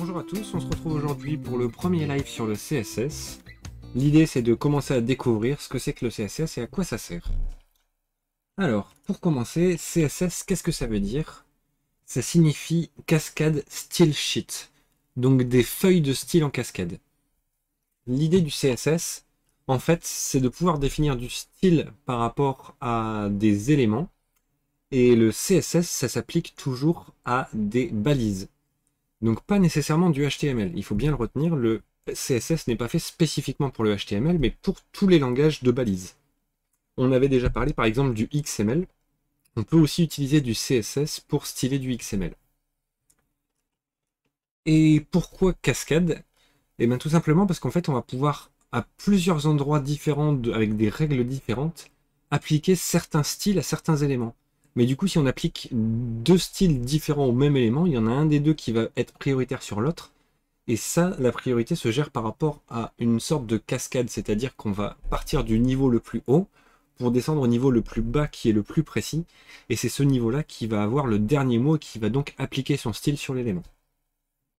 Bonjour à tous, on se retrouve aujourd'hui pour le premier live sur le CSS. L'idée c'est de commencer à découvrir ce que c'est que le CSS et à quoi ça sert. Alors, pour commencer, CSS, qu'est-ce que ça veut dire Ça signifie cascade style sheet, donc des feuilles de style en cascade. L'idée du CSS, en fait, c'est de pouvoir définir du style par rapport à des éléments, et le CSS, ça s'applique toujours à des balises. Donc pas nécessairement du HTML. Il faut bien le retenir, le CSS n'est pas fait spécifiquement pour le HTML, mais pour tous les langages de balise. On avait déjà parlé par exemple du XML. On peut aussi utiliser du CSS pour styler du XML. Et pourquoi cascade Eh bien tout simplement parce qu'en fait on va pouvoir à plusieurs endroits différents, avec des règles différentes, appliquer certains styles à certains éléments. Mais du coup, si on applique deux styles différents au même élément, il y en a un des deux qui va être prioritaire sur l'autre. Et ça, la priorité se gère par rapport à une sorte de cascade, c'est-à-dire qu'on va partir du niveau le plus haut pour descendre au niveau le plus bas qui est le plus précis. Et c'est ce niveau-là qui va avoir le dernier mot et qui va donc appliquer son style sur l'élément.